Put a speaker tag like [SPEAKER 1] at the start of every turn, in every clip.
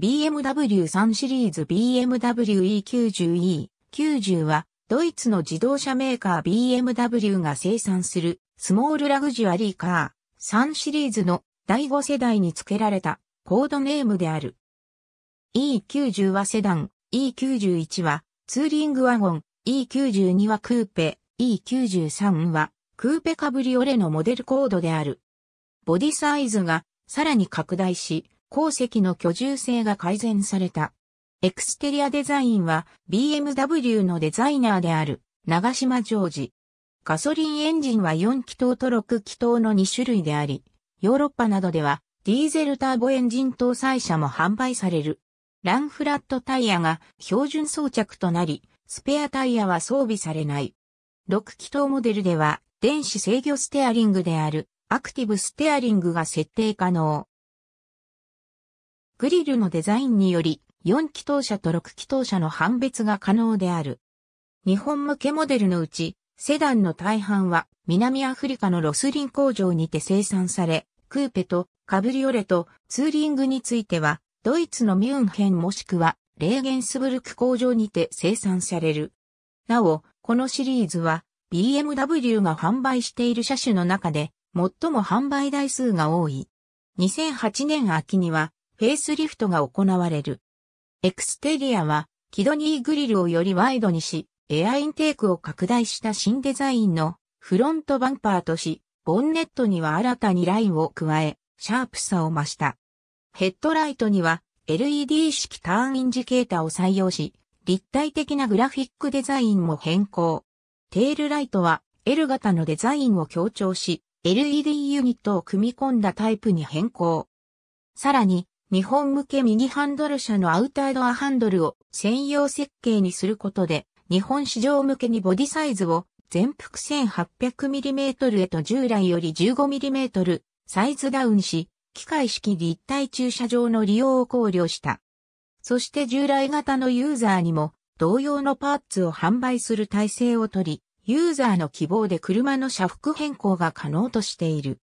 [SPEAKER 1] BMW 3シリーズ BMW E90E、90は、ドイツの自動車メーカー BMW が生産するスモールラグジュアリーカー3シリーズの第5世代に付けられたコードネームである。E90 はセダン、E91 はツーリングワゴン、E92 はクーペ、E93 はクーペカブリオレのモデルコードである。ボディサイズがさらに拡大し、鉱石の居住性が改善された。エクステリアデザインは BMW のデザイナーである長島ジョージ。ガソリンエンジンは4気筒と6気筒の2種類であり、ヨーロッパなどではディーゼルターボエンジン搭載車も販売される。ランフラットタイヤが標準装着となり、スペアタイヤは装備されない。6気筒モデルでは電子制御ステアリングであるアクティブステアリングが設定可能。グリルのデザインにより、4気筒車と6気筒車の判別が可能である。日本向けモデルのうち、セダンの大半は南アフリカのロスリン工場にて生産され、クーペとカブリオレとツーリングについては、ドイツのミュンヘンもしくはレーゲンスブルク工場にて生産される。なお、このシリーズは BMW が販売している車種の中で最も販売台数が多い。2008年秋にはフェイスリフトが行われる。エクステリアは、キドニーグリルをよりワイドにし、エアインテークを拡大した新デザインのフロントバンパーとし、ボンネットには新たにラインを加え、シャープさを増した。ヘッドライトには LED 式ターンインジケータを採用し、立体的なグラフィックデザインも変更。テールライトは L 型のデザインを強調し、LED ユニットを組み込んだタイプに変更。さらに、日本向け右ハンドル車のアウタードアハンドルを専用設計にすることで、日本市場向けにボディサイズを全幅 1800mm へと従来より 15mm サイズダウンし、機械式立体駐車場の利用を考慮した。そして従来型のユーザーにも同様のパーツを販売する体制をとり、ユーザーの希望で車の車幅変更が可能としている。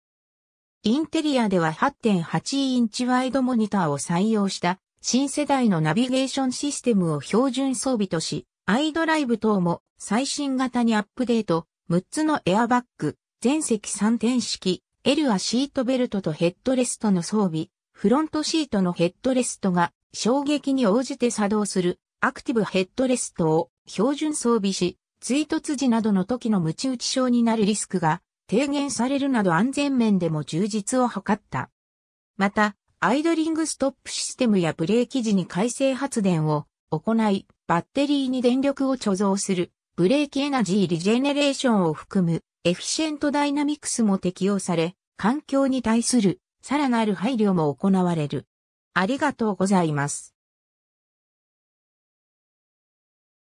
[SPEAKER 1] インテリアでは8.8インチワイドモニターを採用した新世代のナビゲーションシステムを標準装備とし、アイドライブ等も最新型にアップデート、6つのエアバッグ、全席3点式、L はシートベルトとヘッドレストの装備、フロントシートのヘッドレストが衝撃に応じて作動するアクティブヘッドレストを標準装備し、追突時などの時の鞭打ち症になるリスクが提言されるなど安全面でも充実を図った。また、アイドリングストップシステムやブレーキ時に回生発電を行い、バッテリーに電力を貯蔵する、ブレーキエナジーリジェネレーションを含む、エフィシェントダイナミクスも適用され、環境に対する、さらなる配慮も行われる。ありがとうございます。